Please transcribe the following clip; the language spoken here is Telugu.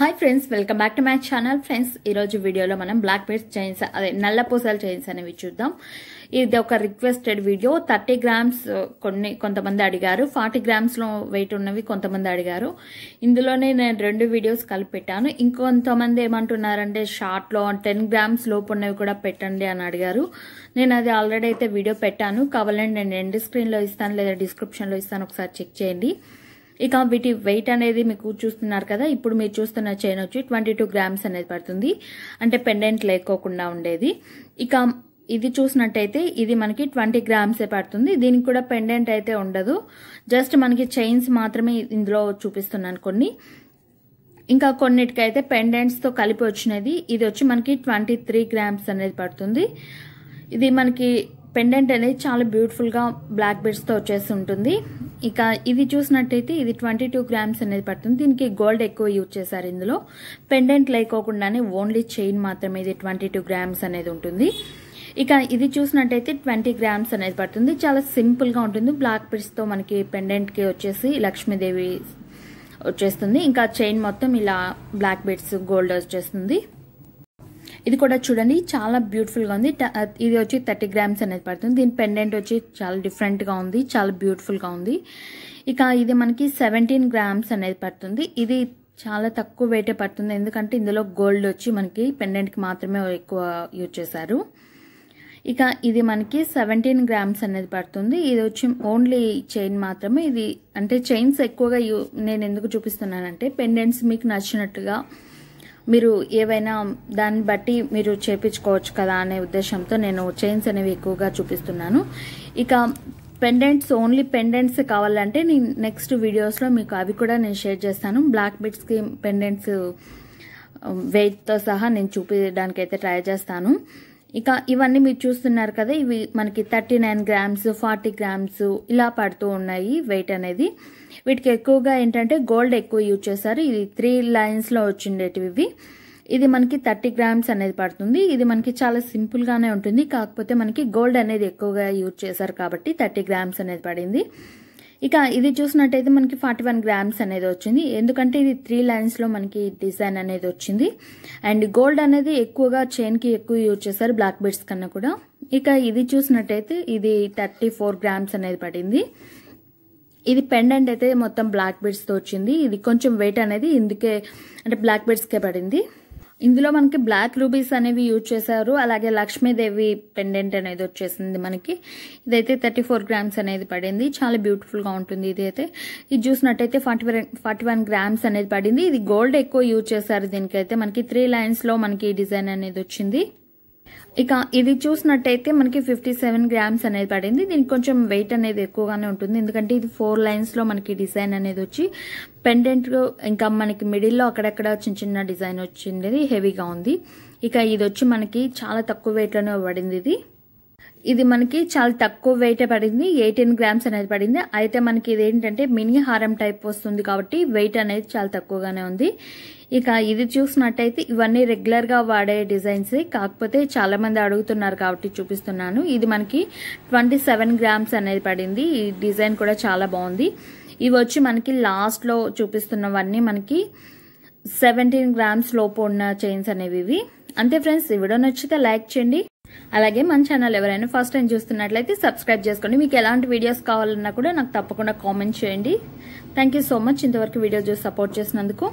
hi friends welcome back to my channel friends ఈరోజు వీడియోలో మనం బ్లాక్ బెడ్స్ చైన్స్ అదే నల్ల పూసలు చైన్స్ అనేవి చూద్దాం ఇది ఒక requested video thirty grams uh, కొన్ని కొంతమంది అడిగారు ఫార్టీ గ్రామ్స్లో వెయిట్ ఉన్నవి కొంతమంది అడిగారు ఇందులోనే నేను రెండు వీడియోస్ కలిపి పెట్టాను ఇంకొంతమంది ఏమంటున్నారంటే షార్ట్లో టెన్ గ్రామ్స్ లోపు ఉన్నవి కూడా పెట్టండి అని అడిగారు నేను అది ఆల్రెడీ అయితే వీడియో పెట్టాను కావాలంటే నేను ఎండ్ స్క్రీన్లో ఇస్తాను లేదా డిస్క్రిప్షన్లో ఇస్తాను ఒకసారి చెక్ చేయండి ఇక వీటి వెయిట్ అనేది మీకు చూస్తున్నారు కదా ఇప్పుడు మీరు చూస్తున్న చైన్ వచ్చి ట్వంటీ గ్రామ్స్ అనేది పడుతుంది అంటే పెండెంట్ లేకోకుండా ఉండేది ఇక ఇది చూసినట్టయితే ఇది మనకి ట్వంటీ గ్రామ్సే పడుతుంది దీనికి కూడా పెండెంట్ అయితే ఉండదు జస్ట్ మనకి చైన్స్ మాత్రమే ఇందులో చూపిస్తున్నాను కొన్ని ఇంకా కొన్నిటికైతే పెండెంట్స్తో కలిపి వచ్చినది ఇది వచ్చి మనకి ట్వంటీ త్రీ గ్రామ్స్ అనేది పడుతుంది ఇది మనకి పెండెంట్ అనేది చాలా బ్యూటిఫుల్గా బ్లాక్ బెడ్స్తో వచ్చేసి ఉంటుంది ఇక ఇది చూసినట్టయితే ఇది ట్వంటీ టూ గ్రామ్స్ అనేది పడుతుంది దీనికి గోల్డ్ ఎక్కువ యూజ్ చేశారు ఇందులో పెండెంట్ లేకోకుండానే ఓన్లీ చైన్ మాత్రమే ఇది ట్వంటీ టూ గ్రామ్స్ అనేది ఉంటుంది ఇక ఇది చూసినట్టయితే ట్వంటీ గ్రామ్స్ అనేది పడుతుంది చాలా సింపుల్గా ఉంటుంది బ్లాక్ పిట్స్తో మనకి పెండెంట్కి వచ్చేసి లక్ష్మీదేవి వచ్చేస్తుంది ఇంకా చైన్ మొత్తం ఇలా బ్లాక్ బెడ్స్ గోల్డ్ వచ్చేస్తుంది ఇది కూడా చూడండి చాలా బ్యూటిఫుల్గా ఉంది ఇది వచ్చి థర్టీ గ్రామ్స్ అనేది పడుతుంది దీని పెండెంట్ వచ్చి చాలా డిఫరెంట్గా ఉంది చాలా బ్యూటిఫుల్గా ఉంది ఇక ఇది మనకి సెవెంటీన్ గ్రామ్స్ అనేది పడుతుంది ఇది చాలా తక్కువ వెయిటే పడుతుంది ఎందుకంటే ఇందులో గోల్డ్ వచ్చి మనకి పెండెంట్కి మాత్రమే ఎక్కువ యూజ్ చేశారు ఇక ఇది మనకి సెవెంటీన్ గ్రామ్స్ అనేది పడుతుంది ఇది వచ్చి ఓన్లీ చైన్ మాత్రమే ఇది అంటే చైన్స్ ఎక్కువగా నేను ఎందుకు చూపిస్తున్నానంటే పెండెంట్స్ మీకు నచ్చినట్టుగా మీరు ఏవైనా దాన్ని బట్టి మీరు చేపించుకోవచ్చు కదా అనే ఉద్దేశంతో నేను చైన్స్ అనేవి ఎక్కువగా చూపిస్తున్నాను ఇక పెండెంట్స్ ఓన్లీ పెండెంట్స్ కావాలంటే నేను నెక్స్ట్ వీడియోస్లో మీకు అవి కూడా నేను షేర్ చేస్తాను బ్లాక్ బిట్స్కి పెండెంట్స్ వెయిట్తో సహా నేను చూపించడానికి అయితే ట్రై చేస్తాను ఇక ఇవన్నీ మీరు చూస్తున్నారు కదా ఇవి మనకి thirty nine grams forty grams ఇలా పడుతూ ఉన్నాయి వెయిట్ అనేది వీటికి ఎక్కువగా ఏంటంటే గోల్డ్ ఎక్కువ యూజ్ చేశారు ఇది త్రీ లైన్స్లో వచ్చిండేటివి ఇవి ఇది మనకి థర్టీ గ్రామ్స్ అనేది పడుతుంది ఇది మనకి చాలా సింపుల్గానే ఉంటుంది కాకపోతే మనకి గోల్డ్ అనేది ఎక్కువగా యూజ్ చేశారు కాబట్టి థర్టీ గ్రామ్స్ అనేది పడింది ఇక ఇది చూసినట్టయితే మనకి ఫార్టీ వన్ గ్రామ్స్ అనేది వచ్చింది ఎందుకంటే ఇది త్రీ లైన్స్లో మనకి డిజైన్ అనేది వచ్చింది అండ్ గోల్డ్ అనేది ఎక్కువగా చైన్కి ఎక్కువ యూజ్ చేశారు బ్లాక్ బెడ్స్ కన్నా కూడా ఇక ఇది చూసినట్టయితే ఇది థర్టీ ఫోర్ గ్రామ్స్ అనేది పడింది ఇది పెండెంట్ అయితే మొత్తం బ్లాక్ బెడ్స్తో వచ్చింది ఇది కొంచెం వెయిట్ అనేది ఇందుకే అంటే బ్లాక్ కే పడింది ఇందులో మనకి బ్లాక్ రూబీస్ అనేవి యూజ్ చేశారు అలాగే లక్ష్మీదేవి పెండెంట్ అనేది వచ్చేసింది మనకి ఇదైతే థర్టీ ఫోర్ గ్రామ్స్ అనేది పడింది చాలా బ్యూటిఫుల్ గా ఉంటుంది ఇది అయితే ఇది చూసినట్టయితే ఫార్టీ వన్ గ్రామ్స్ అనేది పడింది ఇది గోల్డ్ ఎక్కువ యూజ్ చేశారు దీనికైతే మనకి త్రీ లైన్స్ లో మనకి డిజైన్ అనేది వచ్చింది ఇక ఇది చూసినట్టయితే మనకి ఫిఫ్టీ సెవెన్ గ్రామ్స్ అనేది పడింది దీనికి కొంచెం వెయిట్ అనేది ఎక్కువగానే ఉంటుంది ఎందుకంటే ఇది ఫోర్ లైన్స్ లో మనకి డిజైన్ అనేది వచ్చి పెండెంట్ ఇంకా మనకి మిడిల్లో అక్కడక్కడ చిన్న చిన్న డిజైన్ వచ్చింది హెవీగా ఉంది ఇక ఇది వచ్చి మనకి చాలా తక్కువ వెయిట్ లోనే పడింది ఇది ఇది మనకి చాలా తక్కువ వెయిట్ పడింది ఎయిటీన్ గ్రామ్స్ అనేది పడింది అయితే మనకి ఇది ఏంటంటే మినీ హారం టైప్ వస్తుంది కాబట్టి వెయిట్ అనేది చాలా తక్కువగానే ఉంది ఇక ఇది చూసినట్టయితే ఇవన్నీ రెగ్యులర్గా వాడే డిజైన్స్ కాకపోతే చాలా మంది అడుగుతున్నారు కాబట్టి చూపిస్తున్నాను ఇది మనకి ట్వంటీ గ్రామ్స్ అనేది పడింది ఈ డిజైన్ కూడా చాలా బాగుంది ఇవి వచ్చి మనకి లాస్ట్లో చూపిస్తున్నవన్నీ మనకి సెవెంటీన్ గ్రామ్స్ లోపు ఉన్న చైన్స్ అనేవి ఇవి అంతే ఫ్రెండ్స్ ఈ వీడియో నచ్చితే లైక్ చేయండి అలాగే మన ఛానల్ ఎవరైనా ఫస్ట్ టైం చూస్తున్నట్లయితే సబ్స్క్రైబ్ చేసుకోండి మీకు ఎలాంటి వీడియోస్ కావాలన్నా కూడా నాకు తప్పకుండా కామెంట్ చేయండి థ్యాంక్ సో మచ్ ఇంతవరకు వీడియో చూసి సపోర్ట్ చేసినందుకు